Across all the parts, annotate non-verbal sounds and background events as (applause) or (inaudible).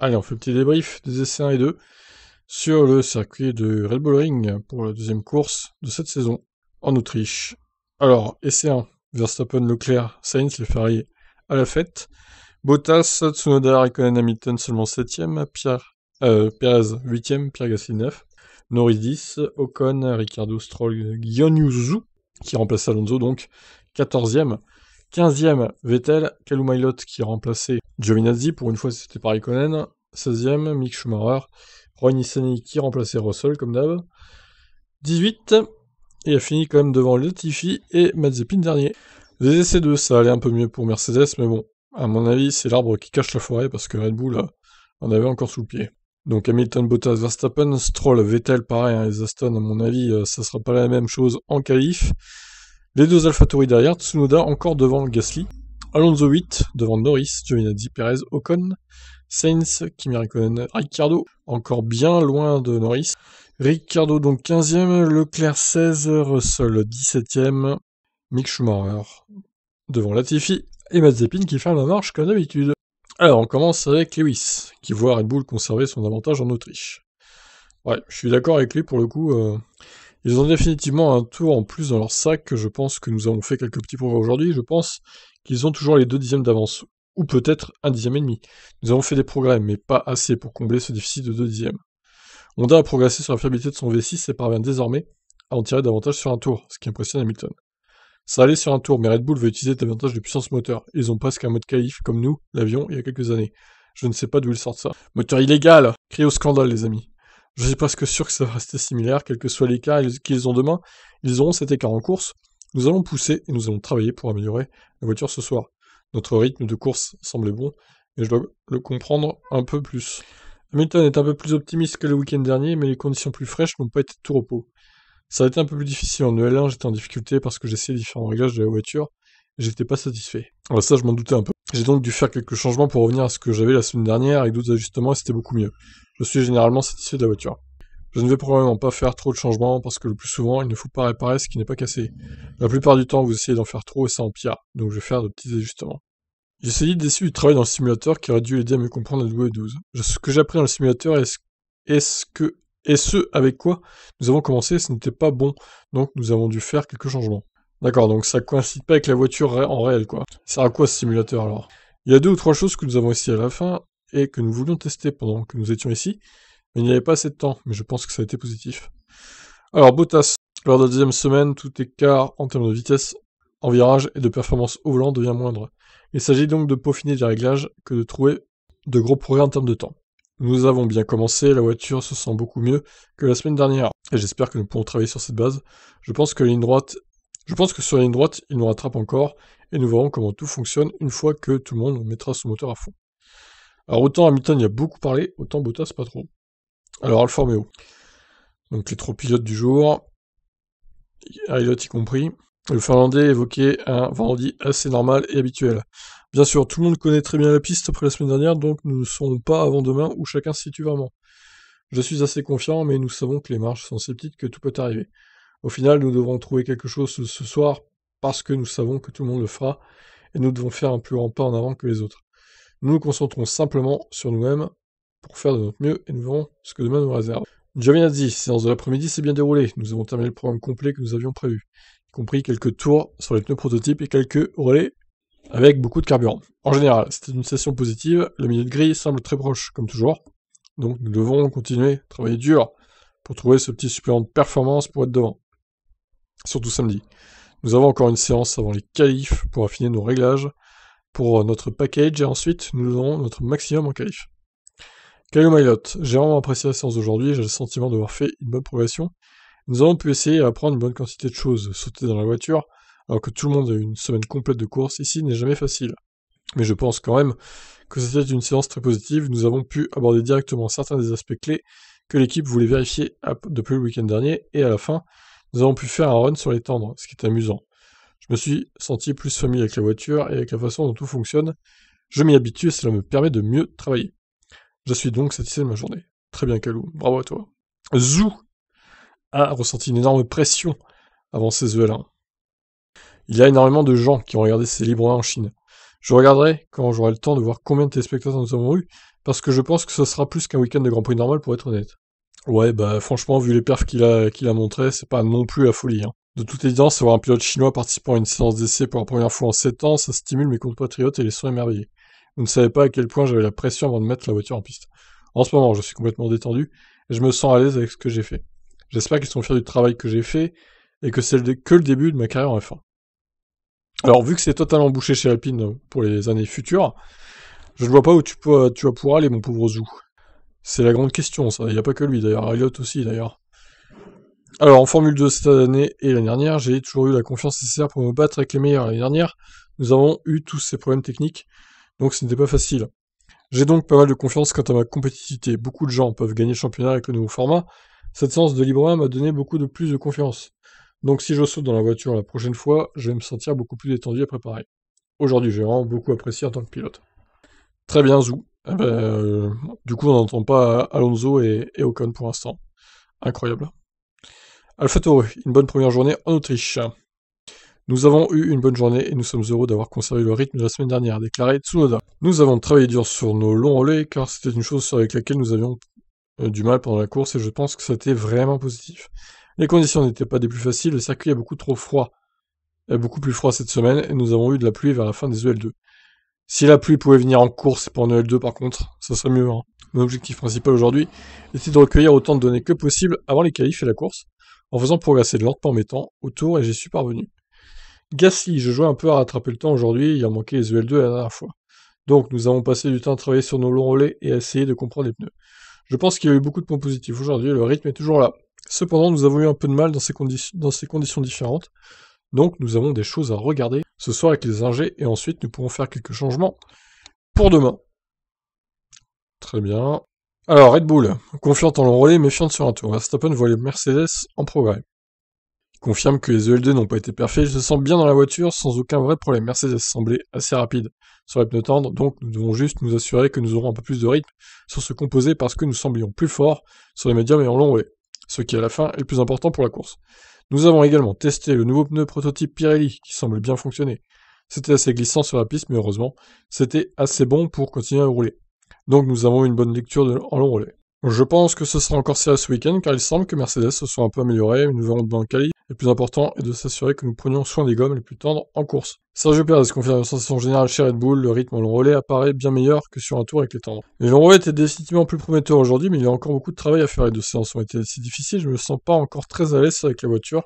Allez, on fait le petit débrief des essais 1 et 2 sur le circuit de Red Bull Ring pour la deuxième course de cette saison en Autriche. Alors, essai 1, Verstappen, Leclerc, Sainz, les Ferrari à la fête. Bottas, Tsunoda, Raikkonen, Hamilton seulement 7 e Pierre, euh, Perez 8 e Pierre Gasly 9, Norris 10, Ocon, Ricardo Stroll, Gionyuzu, qui remplace Alonso donc 14 e 15 e Vettel, Kalumailot qui remplaçait Giovinazzi, pour une fois, c'était pareil Conan. 16e, Mick Schumacher. Roy Nissany qui remplaçait Russell, comme d'hab. 18. Et a fini quand même devant Latifi et Mazepin dernier. Les essais 2, ça allait un peu mieux pour Mercedes, mais bon, à mon avis, c'est l'arbre qui cache la forêt parce que Red Bull euh, en avait encore sous le pied. Donc Hamilton, Bottas, Verstappen, Stroll, Vettel, pareil, hein, les Aston, à mon avis, euh, ça sera pas la même chose en qualif. Les deux AlphaTauri derrière, Tsunoda encore devant Gasly. Alonso 8 devant Norris, Giovinazzi, Perez, Ocon, Sainz, Kimi Raikkonen, Ricciardo, encore bien loin de Norris. Ricciardo donc 15e, Leclerc 16, Russell 17e, Mick Schumacher devant Latifi et Mazepin qui ferme la marche comme d'habitude. Alors on commence avec Lewis qui voit Red Bull conserver son avantage en Autriche. Ouais, je suis d'accord avec lui pour le coup. Euh, ils ont définitivement un tour en plus dans leur sac. Je pense que nous avons fait quelques petits progrès aujourd'hui. Je pense ils ont toujours les deux dixièmes d'avance, ou peut-être un dixième et demi. Nous avons fait des progrès, mais pas assez pour combler ce déficit de deux dixièmes. Honda a progressé sur la fiabilité de son V6 et parvient désormais à en tirer davantage sur un tour, ce qui impressionne Hamilton. Ça allait sur un tour, mais Red Bull veut utiliser davantage de puissance moteur. Ils ont presque un mode calife, comme nous, l'avion, il y a quelques années. Je ne sais pas d'où ils sortent ça. Moteur illégal cri au scandale, les amis. Je suis presque sûr que ça va rester similaire, quel que soit l'écart qu'ils ont demain. Ils auront cet écart en course, nous allons pousser et nous allons travailler pour améliorer la voiture ce soir. Notre rythme de course semblait bon, et je dois le comprendre un peu plus. Hamilton est un peu plus optimiste que le week-end dernier, mais les conditions plus fraîches n'ont pas été tout repos. Ça a été un peu plus difficile en EL1, j'étais en difficulté parce que j'essayais différents réglages de la voiture, et j'étais pas satisfait. Alors ça, je m'en doutais un peu. J'ai donc dû faire quelques changements pour revenir à ce que j'avais la semaine dernière, avec d'autres ajustements, et c'était beaucoup mieux. Je suis généralement satisfait de la voiture. Je ne vais probablement pas faire trop de changements parce que le plus souvent, il ne faut pas réparer ce qui n'est pas cassé. La plupart du temps, vous essayez d'en faire trop et ça empire, donc je vais faire de petits ajustements. J'ai essayé d'essayer du travail dans le simulateur qui aurait dû aider à mieux comprendre la W12. Ce que j'ai appris dans le simulateur est ce, est -ce que et ce avec quoi nous avons commencé, ce n'était pas bon, donc nous avons dû faire quelques changements. D'accord, donc ça coïncide pas avec la voiture en réel, quoi. Ça sert à quoi ce simulateur alors Il y a deux ou trois choses que nous avons ici à la fin et que nous voulions tester pendant que nous étions ici, il n'y avait pas assez de temps, mais je pense que ça a été positif. Alors, Bottas, lors de la deuxième semaine, tout écart en termes de vitesse en virage et de performance au volant devient moindre. Il s'agit donc de peaufiner des réglages que de trouver de gros progrès en termes de temps. Nous avons bien commencé, la voiture se sent beaucoup mieux que la semaine dernière, et j'espère que nous pourrons travailler sur cette base. Je pense que ligne droite, je pense que sur la ligne droite, il nous rattrape encore, et nous verrons comment tout fonctionne une fois que tout le monde mettra son moteur à fond. Alors autant Hamilton y a beaucoup parlé, autant Bottas pas trop. Alors le Donc les trois pilotes du jour, il y compris. Le Finlandais évoquait un vendredi assez normal et habituel. Bien sûr, tout le monde connaît très bien la piste après la semaine dernière, donc nous ne sommes pas avant demain où chacun se situe vraiment. Je suis assez confiant, mais nous savons que les marches sont si petites que tout peut arriver. Au final, nous devrons trouver quelque chose ce soir parce que nous savons que tout le monde le fera et nous devons faire un plus grand pas en avant que les autres. Nous nous concentrons simplement sur nous-mêmes, pour faire de notre mieux et nous verrons ce que demain nous réserve. Javier déjà dit, séance de l'après-midi s'est bien déroulée. Nous avons terminé le programme complet que nous avions prévu, y compris quelques tours sur les pneus prototypes et quelques relais avec beaucoup de carburant. En général, c'était une session positive. Le milieu de grille semble très proche, comme toujours. Donc nous devons continuer, à travailler dur pour trouver ce petit supplément de performance pour être devant. Surtout samedi. Nous avons encore une séance avant les qualifs pour affiner nos réglages pour notre package et ensuite nous donnons notre maximum en qualifs. Kayo Mailot, j'ai vraiment apprécié la séance d'aujourd'hui, j'ai le sentiment d'avoir fait une bonne progression. Nous avons pu essayer à apprendre une bonne quantité de choses, sauter dans la voiture, alors que tout le monde a une semaine complète de course ici n'est jamais facile. Mais je pense quand même que c'était une séance très positive, nous avons pu aborder directement certains des aspects clés que l'équipe voulait vérifier depuis le week-end dernier, et à la fin, nous avons pu faire un run sur les tendres, ce qui est amusant. Je me suis senti plus familier avec la voiture et avec la façon dont tout fonctionne. Je m'y habitue et cela me permet de mieux travailler. Je suis donc satisfait de ma journée. Très bien, Calou. Bravo à toi. Zou a ressenti une énorme pression avant ces EL1. Il y a énormément de gens qui ont regardé ces libres en Chine. Je regarderai quand j'aurai le temps de voir combien de téléspectateurs nous avons eu, parce que je pense que ce sera plus qu'un week-end de Grand Prix normal pour être honnête. Ouais, bah franchement, vu les perfs qu'il a, qu'il montré, c'est pas non plus la folie. Hein. De toute évidence, avoir un pilote chinois participant à une séance d'essai pour la première fois en 7 ans, ça stimule mes compatriotes et les sont émerveillés. Vous ne savez pas à quel point j'avais la pression avant de mettre la voiture en piste. En ce moment, je suis complètement détendu et je me sens à l'aise avec ce que j'ai fait. J'espère qu'ils sont fiers du travail que j'ai fait et que c'est que le début de ma carrière en F1. Alors, vu que c'est totalement bouché chez Alpine euh, pour les années futures, je ne vois pas où tu, vas pouvoir aller, mon pauvre Zou. C'est la grande question, ça. Il n'y a pas que lui, d'ailleurs. Elliot aussi, d'ailleurs. Alors, en Formule 2 cette année et l'année dernière, j'ai toujours eu la confiance nécessaire pour me battre avec les meilleurs. L'année dernière, nous avons eu tous ces problèmes techniques donc ce n'était pas facile. J'ai donc pas mal de confiance quant à ma compétitivité. Beaucoup de gens peuvent gagner le championnat avec le nouveau format. Cette séance de Libre 1 m'a donné beaucoup de plus de confiance. Donc si je saute dans la voiture la prochaine fois, je vais me sentir beaucoup plus détendu et préparé. Aujourd'hui, j'ai vraiment beaucoup apprécié en tant que pilote. Très bien, Zou. Eh ben, euh, du coup, on n'entend pas Alonso et, Ocon pour l'instant. Incroyable. Alpha Tauri, une bonne première journée en Autriche. Nous avons eu une bonne journée et nous sommes heureux d'avoir conservé le rythme de la semaine dernière, déclaré Tsunoda. Nous avons travaillé dur sur nos longs relais car c'était une chose avec laquelle nous avions euh, du mal pendant la course et je pense que c'était vraiment positif. Les conditions n'étaient pas des plus faciles, le circuit est beaucoup trop froid, beaucoup plus froid cette semaine et nous avons eu de la pluie vers la fin des EL2. Si la pluie pouvait venir en course pour un EL2 par contre, ça serait mieux. Hein. Mon objectif principal aujourd'hui était de recueillir autant de données que possible avant les qualifs et la course, en faisant progresser de par mes temps autour et j'y suis parvenu. Gasly, je jouais un peu à rattraper le temps aujourd'hui, il a manqué les UL2 la dernière fois. Donc nous avons passé du temps à travailler sur nos longs relais et à essayer de comprendre les pneus. Je pense qu'il y a eu beaucoup de points positifs aujourd'hui, le rythme est toujours là. Cependant, nous avons eu un peu de mal dans ces, conditions différentes, donc nous avons des choses à regarder ce soir avec les ingés et ensuite nous pourrons faire quelques changements pour demain. Très bien. Alors, Red Bull, confiante en long relais, méfiante sur un tour. Verstappen voit les Mercedes en progrès confirme que les EL2 n'ont pas été parfaits. Je me sens bien dans la voiture sans aucun vrai problème. Mercedes semblait assez rapide sur les pneus tendres, donc nous devons juste nous assurer que nous aurons un peu plus de rythme sur ce composé parce que nous semblions plus forts sur les médiums et en long relais. ce qui à la fin est le plus important pour la course. Nous avons également testé le nouveau pneu prototype Pirelli qui semble bien fonctionner. C'était assez glissant sur la piste, mais heureusement, c'était assez bon pour continuer à rouler. Donc nous avons une bonne lecture de... en long relais. Je pense que ce sera encore ça ce week-end car il semble que Mercedes se soit un peu amélioré, nous verrons de le le plus important est de s'assurer que nous prenions soin des gommes les plus tendres en course. Sergio Perez confirme la sensation générale chez Red Bull, le rythme en long relais apparaît bien meilleur que sur un tour avec les tendres. Les longs relais étaient définitivement plus prometteurs aujourd'hui, mais il y a encore beaucoup de travail à faire. Les deux séances ont été assez difficiles, je ne me sens pas encore très à l'aise avec la voiture.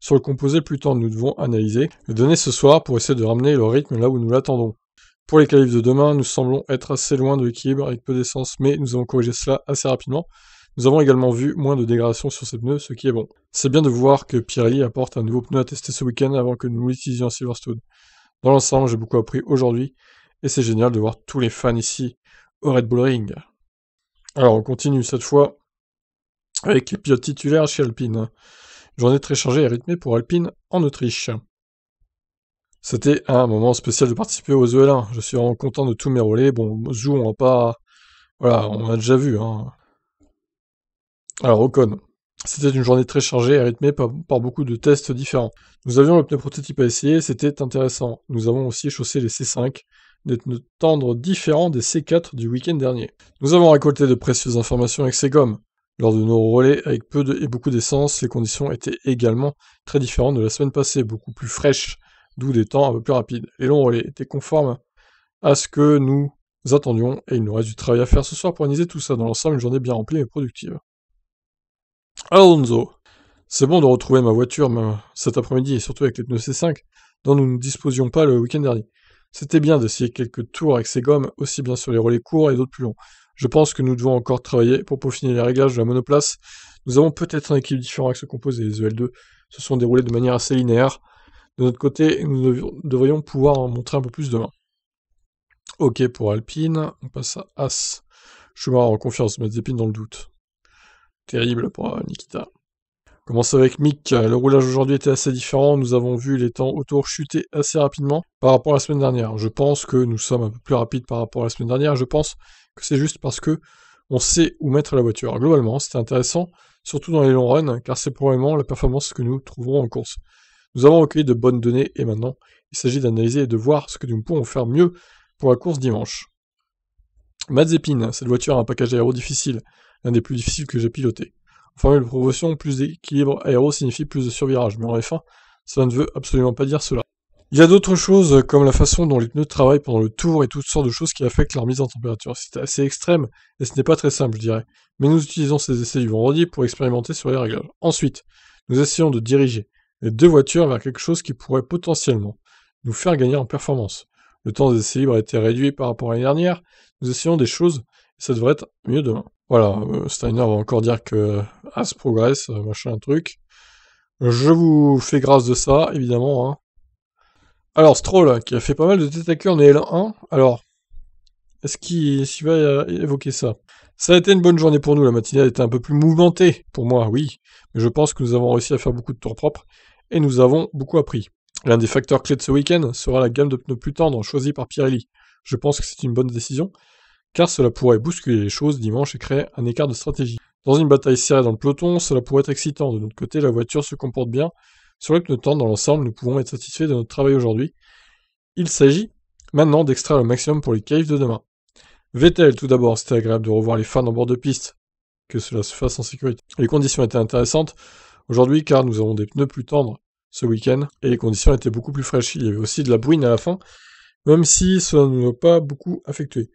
Sur le composé plus tendre, nous devons analyser les données ce soir pour essayer de ramener le rythme là où nous l'attendons. Pour les qualifs de demain, nous semblons être assez loin de l'équilibre avec peu d'essence, mais nous avons corrigé cela assez rapidement. Nous avons également vu moins de dégradation sur ces pneus, ce qui est bon. C'est bien de voir que Pirelli apporte un nouveau pneu à tester ce week-end avant que nous l'utilisions à Silverstone. Dans l'ensemble, j'ai beaucoup appris aujourd'hui, et c'est génial de voir tous les fans ici au Red Bull Ring. Alors, on continue cette fois avec les pilotes chez Alpine. journée très chargée et rythmée pour Alpine en Autriche. C'était un moment spécial de participer aux ol e 1 Je suis vraiment content de tous mes relais. Bon, Zou, on va pas. Voilà, on a déjà vu. Hein. Alors Ocon, c'était une journée très chargée et rythmée par, beaucoup de tests différents. Nous avions le pneu prototype à essayer, c'était intéressant. Nous avons aussi chaussé les C5, des tendre tendres différents des C4 du week-end dernier. Nous avons récolté de précieuses informations avec ces gommes. Lors de nos relais avec peu et beaucoup d'essence, les conditions étaient également très différentes de la semaine passée, beaucoup plus fraîches, d'où des temps un peu plus rapides. Les longs relais étaient conformes à ce que nous attendions et il nous reste du travail à faire ce soir pour organiser tout ça dans l'ensemble une journée bien remplie et productive. Alonso. C'est bon de retrouver ma voiture mais cet après-midi et surtout avec les pneus C5 dont nous ne disposions pas le week-end dernier. C'était bien d'essayer quelques tours avec ces gommes, aussi bien sur les relais courts et d'autres plus longs. Je pense que nous devons encore travailler pour peaufiner les réglages de la monoplace. Nous avons peut-être un équilibre différent avec ce composé. Les EL2 se sont déroulés de manière assez linéaire. De notre côté, nous devrions pouvoir en montrer un peu plus demain. Ok pour Alpine, on passe à As. Je mort en confiance, Zépine dans le doute. Terrible pour euh, Nikita. Commençons commence avec Mick. Le roulage aujourd'hui était assez différent. Nous avons vu les temps autour chuter assez rapidement par rapport à la semaine dernière. Je pense que nous sommes un peu plus rapides par rapport à la semaine dernière. Je pense que c'est juste parce que on sait où mettre la voiture. Globalement, c'était intéressant, surtout dans les longs runs, car c'est probablement la performance que nous trouverons en course. Nous avons recueilli de bonnes données et maintenant, il s'agit d'analyser et de voir ce que nous pouvons faire mieux pour la course dimanche. Mazepin, cette voiture a un package aéro difficile, l'un des plus difficiles que j'ai piloté. En formule promotion, plus d'équilibre aéro signifie plus de survirage, mais en F1, ne veut absolument pas dire cela. Il y a d'autres choses comme la façon dont les pneus travaillent pendant le tour et toutes sortes de choses qui affectent leur mise en température. C'est assez extrême et ce n'est pas très simple, je dirais. Mais nous utilisons ces essais du vendredi pour expérimenter sur les réglages. Ensuite, nous essayons de diriger les deux voitures vers quelque chose qui pourrait potentiellement nous faire gagner en performance. Le temps des essais libres a été réduit par rapport à l'année dernière. Nous essayons des choses et ça devrait être mieux demain. Voilà, euh, Steiner va encore dire que euh, As progresse, euh, machin, truc. Je vous fais grâce de ça, évidemment. Hein. Alors, Stroll, qui a fait pas mal de détaqueurs en L1, alors, est-ce qu'il va évoquer ça Ça a été une bonne journée pour nous, la a été un peu plus mouvementée, pour moi, oui, mais je pense que nous avons réussi à faire beaucoup de tours propres, et nous avons beaucoup appris. L'un des facteurs clés de ce week-end sera la gamme de pneus plus tendres choisie par Pirelli. Je pense que c'est une bonne décision, car cela pourrait bousculer les choses dimanche et créer un écart de stratégie. Dans une bataille serrée dans le peloton, cela pourrait être excitant. De notre côté, la voiture se comporte bien. Sur le temps, dans l'ensemble, nous pouvons être satisfaits de notre travail aujourd'hui. Il s'agit maintenant d'extraire le maximum pour les caves de demain. Vettel, tout d'abord, c'était agréable de revoir les fans en bord de piste, que cela se fasse en sécurité. Les conditions étaient intéressantes aujourd'hui car nous avons des pneus plus tendres ce week-end et les conditions étaient beaucoup plus fraîches. Il y avait aussi de la bruine à la fin, même si cela ne nous a pas beaucoup affecté.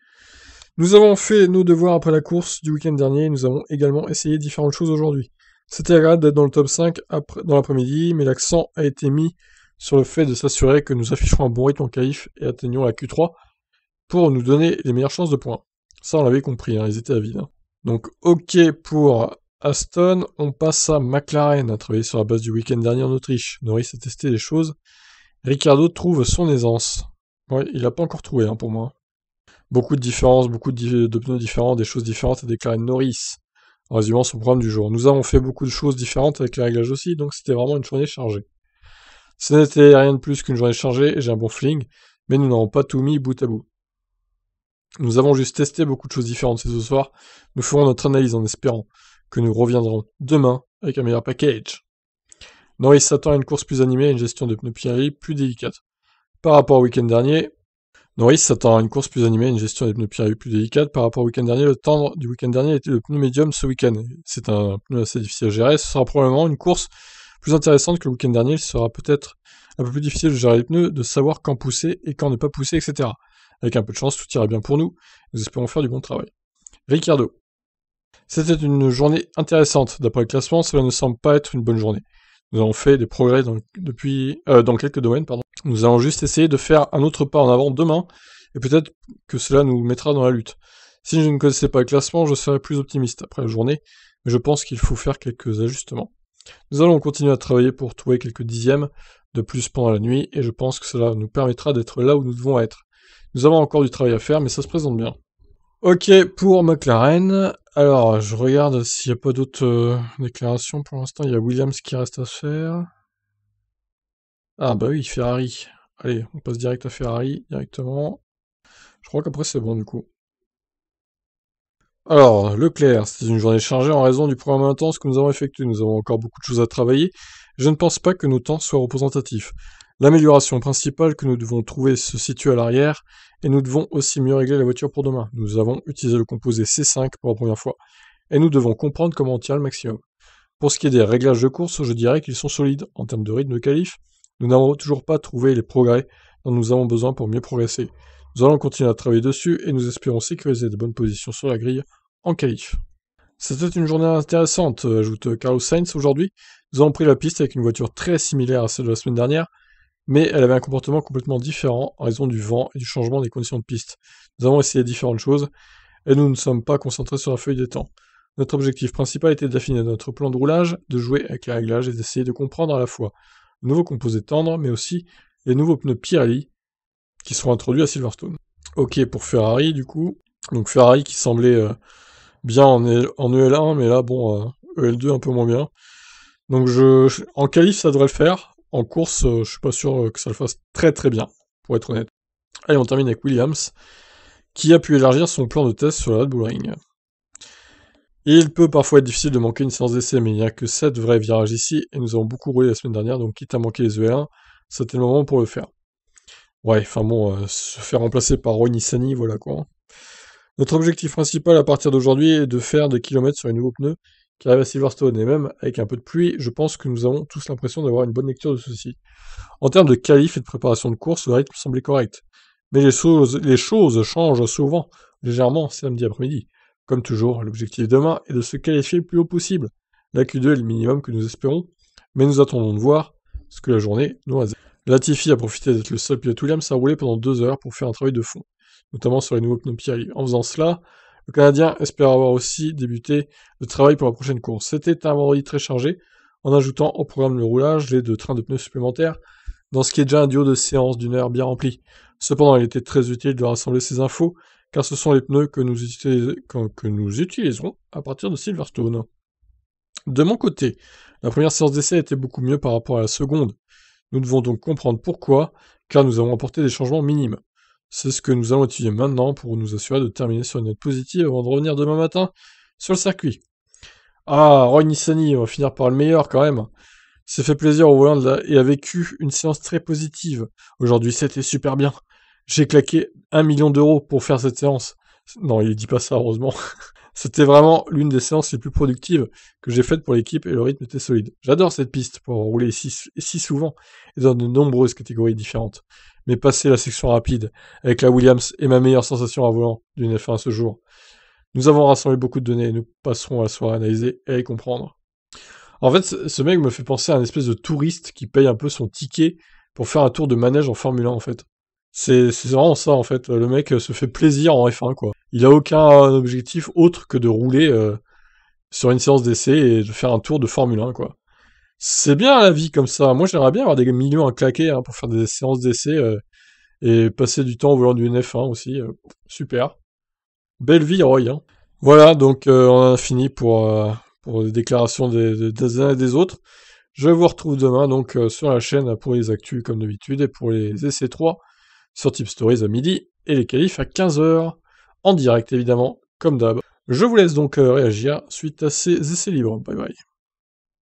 Nous avons fait nos devoirs après la course du week-end dernier et nous avons également essayé différentes choses aujourd'hui. C'était agréable d'être dans le top 5 dans l'après-midi, mais l'accent a été mis sur le fait de s'assurer que nous afficherons un bon rythme en qualif et atteignons la Q3 pour nous donner les meilleures chances de points. Ça, on l'avait compris, hein, ils étaient à hein. Donc, ok pour Aston, on passe à McLaren, à travailler sur la base du week-end dernier en Autriche. Norris a testé les choses. Ricardo trouve son aisance. Ouais, il n'a pas encore trouvé hein, pour moi beaucoup de différences, beaucoup de, pneus différents, des choses différentes, a déclaré Norris en résumant son programme du jour. Nous avons fait beaucoup de choses différentes avec les réglages aussi, donc c'était vraiment une journée chargée. Ce n'était rien de plus qu'une journée chargée et j'ai un bon fling, mais nous n'avons pas tout mis bout à bout. Nous avons juste testé beaucoup de choses différentes ce soir. Nous ferons notre analyse en espérant que nous reviendrons demain avec un meilleur package. Norris s'attend à une course plus animée et une gestion de pneus Pirelli plus délicate. Par rapport au week-end dernier, Norris s'attend à une course plus animée, une gestion des pneus pierre plus délicate par rapport au week-end dernier. Le temps du week-end dernier était le pneu médium ce week-end. C'est un pneu assez difficile à gérer. Ce sera probablement une course plus intéressante que le week-end dernier. Il sera peut-être un peu plus difficile de gérer les pneus, de savoir quand pousser et quand ne pas pousser, etc. Avec un peu de chance, tout ira bien pour nous. Nous espérons faire du bon travail. Ricardo. C'était une journée intéressante. D'après le classement, cela ne semble pas être une bonne journée. Nous avons fait des progrès dans, depuis, euh, dans quelques domaines, pardon. Nous allons juste essayer de faire un autre pas en avant demain, et peut-être que cela nous mettra dans la lutte. Si je ne connaissais pas le classement, je serais plus optimiste après la journée, mais je pense qu'il faut faire quelques ajustements. Nous allons continuer à travailler pour trouver quelques dixièmes de plus pendant la nuit, et je pense que cela nous permettra d'être là où nous devons être. Nous avons encore du travail à faire, mais ça se présente bien. Ok, pour McLaren, alors je regarde s'il n'y a pas d'autres euh, déclarations pour l'instant, il y a Williams qui reste à faire. Ah bah oui, Ferrari. Allez, on passe direct à Ferrari, directement. Je crois qu'après c'est bon du coup. Alors, Leclerc, c'est une journée chargée en raison du programme intense que nous avons effectué. Nous avons encore beaucoup de choses à travailler. Je ne pense pas que nos temps soient représentatifs. L'amélioration principale que nous devons trouver se situe à l'arrière, et nous devons aussi mieux régler la voiture pour demain. Nous avons utilisé le composé C5 pour la première fois, et nous devons comprendre comment on tient le maximum. Pour ce qui est des réglages de course, je dirais qu'ils sont solides en termes de rythme de qualif. Nous n'avons toujours pas trouvé les progrès dont nous avons besoin pour mieux progresser. Nous allons continuer à travailler dessus et nous espérons sécuriser de bonnes positions sur la grille en qualif. C'était une journée intéressante, euh, ajoute euh, Carlos Sainz aujourd'hui. Nous avons pris la piste avec une voiture très similaire à celle de la semaine dernière, mais elle avait un comportement complètement différent en raison du vent et du changement des conditions de piste. Nous avons essayé différentes choses et nous ne sommes pas concentrés sur la feuille des temps. Notre objectif principal était d'affiner notre plan de roulage, de jouer avec les réglages et d'essayer de comprendre à la fois nouveaux composés tendres, mais aussi les nouveaux pneus Pirelli qui seront introduits à Silverstone. Ok pour Ferrari du coup. Donc Ferrari qui semblait euh, bien en, EL1, e mais là bon, EL2 euh, e un peu moins bien. Donc je, en qualif ça devrait le faire. En course, euh, je suis pas sûr que ça le fasse très très bien, pour être honnête. Allez, on termine avec Williams, qui a pu élargir son plan de test sur la Red Bull Ring. Il peut parfois être difficile de manquer une séance d'essai, mais il n'y a que 7 vrais virages ici, et nous avons beaucoup roulé la semaine dernière, donc quitte à manquer les E1, c'était le moment pour le faire. Ouais, enfin bon, euh, se faire remplacer par Ronnie Sani, voilà quoi. Notre objectif principal à partir d'aujourd'hui est de faire des kilomètres sur les nouveaux pneus qui arrivent à Silverstone, et même avec un peu de pluie, je pense que nous avons tous l'impression d'avoir une bonne lecture de ceci. En termes de qualif et de préparation de course, le rythme semblait correct. Mais les choses, les choses changent souvent, légèrement, samedi après-midi. Comme toujours, l'objectif demain est de se qualifier le plus haut possible. La Q2 est le minimum que nous espérons, mais nous attendons de voir ce que la journée nous réserve. Latifi a profité d'être le seul pilote Williams à rouler pendant deux heures pour faire un travail de fond, notamment sur les nouveaux pneus Pirelli. En faisant cela, le Canadien espère avoir aussi débuté le travail pour la prochaine course. C'était un vendredi très chargé, en ajoutant au programme le roulage des deux trains de pneus supplémentaires, dans ce qui est déjà un duo de séances d'une heure bien remplie. Cependant, il était très utile de rassembler ces infos car ce sont les pneus que nous, utiliserons à partir de Silverstone. De mon côté, la première séance d'essai était beaucoup mieux par rapport à la seconde. Nous devons donc comprendre pourquoi, car nous avons apporté des changements minimes. C'est ce que nous allons étudier maintenant pour nous assurer de terminer sur une note positive avant de revenir demain matin sur le circuit. Ah, Roy Nissani, on va finir par le meilleur quand même. C'est fait plaisir au volant et a vécu une séance très positive. Aujourd'hui, c'était super bien j'ai claqué un million d'euros pour faire cette séance. Non, il dit pas ça, heureusement. (laughs) C'était vraiment l'une des séances les plus productives que j'ai faites pour l'équipe et le rythme était solide. J'adore cette piste pour rouler si, souvent et dans de nombreuses catégories différentes. Mais passer la section rapide avec la Williams est ma meilleure sensation à volant d'une F1 ce jour. Nous avons rassemblé beaucoup de données et nous passerons à la soirée à analyser et à comprendre. En fait, ce mec me fait penser à un espèce de touriste qui paye un peu son ticket pour faire un tour de manège en Formule 1 en fait. C'est vraiment ça en fait. Le mec euh, se fait plaisir en F1 quoi. Il a aucun euh, objectif autre que de rouler euh, sur une séance d'essai et de faire un tour de Formule 1 quoi. C'est bien la vie comme ça. Moi j'aimerais bien avoir des millions à claquer hein, pour faire des séances d'essai et passer du temps au volant d'une f 1 aussi. super. Belle vie Roy. Hein. Voilà donc on a fini pour, pour les déclarations des, des uns et des autres. Je vous retrouve demain donc sur la chaîne pour les actus comme d'habitude et pour les essais 3 sur Tip Stories à midi et les qualifs à 15h, en direct évidemment, comme d'hab. Je vous laisse donc euh, réagir suite à ces essais libres. Bye bye.